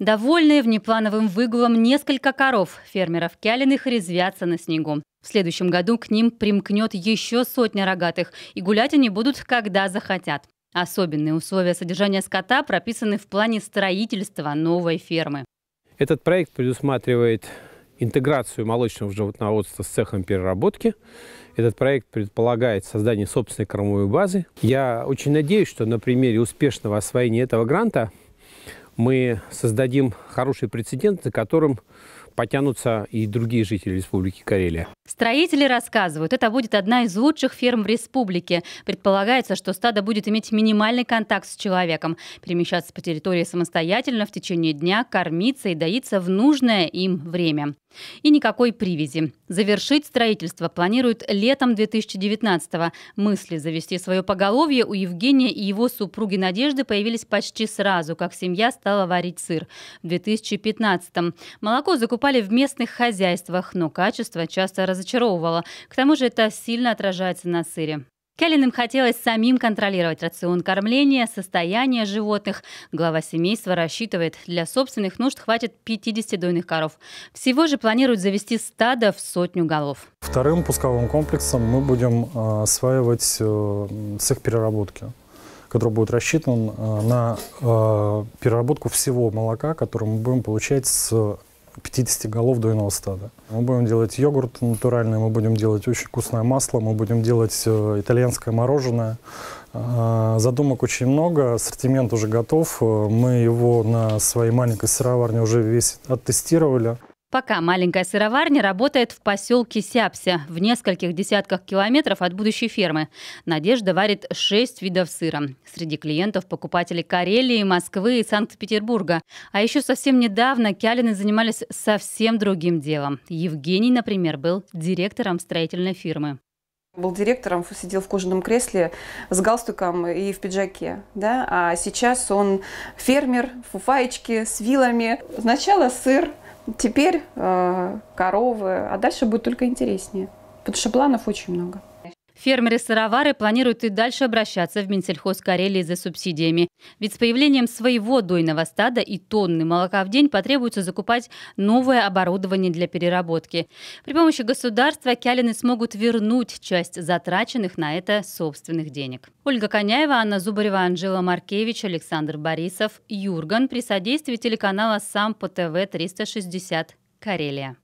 Довольные внеплановым выгулом несколько коров фермеров Кялиных резвятся на снегу. В следующем году к ним примкнет еще сотня рогатых, и гулять они будут, когда захотят. Особенные условия содержания скота прописаны в плане строительства новой фермы. Этот проект предусматривает интеграцию молочного животноводства с цехом переработки. Этот проект предполагает создание собственной кормовой базы. Я очень надеюсь, что на примере успешного освоения этого гранта мы создадим хороший прецедент, за которым потянутся и другие жители Республики Карелия. Строители рассказывают, это будет одна из лучших ферм в республике. Предполагается, что стадо будет иметь минимальный контакт с человеком, перемещаться по территории самостоятельно в течение дня, кормиться и доиться в нужное им время. И никакой привязи. Завершить строительство планируют летом 2019-го. Мысли завести свое поголовье у Евгения и его супруги Надежды появились почти сразу, как семья стала варить сыр в 2015-м. Молоко закупали преуспевали в местных хозяйствах, но качество часто разочаровывало. К тому же это сильно отражается на сыре. Келлиным хотелось самим контролировать рацион кормления, состояние животных. Глава семейства рассчитывает, для собственных нужд хватит 50 дойных коров. Всего же планируют завести стадо в сотню голов. Вторым пусковым комплексом мы будем э, осваивать цех э, переработки который будет рассчитан э, на переработку всего молока, которое мы будем получать с 50 голов дойного стада. Мы будем делать йогурт натуральный, мы будем делать очень вкусное масло, мы будем делать э, итальянское мороженое. А, задумок очень много, ассортимент уже готов. Э, мы его на своей маленькой сыроварне уже весь оттестировали. Пока маленькая сыроварня работает в поселке Сяпся, в нескольких десятках километров от будущей фермы. Надежда варит шесть видов сыра. Среди клиентов покупатели Карелии, Москвы и Санкт-Петербурга. А еще совсем недавно Кялины занимались совсем другим делом. Евгений, например, был директором строительной фирмы. Был директором, сидел в кожаном кресле с галстуком и в пиджаке. Да? А сейчас он фермер, фуфаечки с вилами. Сначала сыр, Теперь э, коровы, а дальше будет только интереснее, потому что планов очень много. Фермеры Сыровары планируют и дальше обращаться в Минсельхоз Карелии за субсидиями. Ведь с появлением своего дойного стада и тонны молока в день потребуется закупать новое оборудование для переработки. При помощи государства кялины смогут вернуть часть затраченных на это собственных денег. Ольга Коняева, Анна Зубарева, Анжела Маркевич, Александр Борисов, Юрган при содействии телеканала «Сам по ТВ 360 Карелия».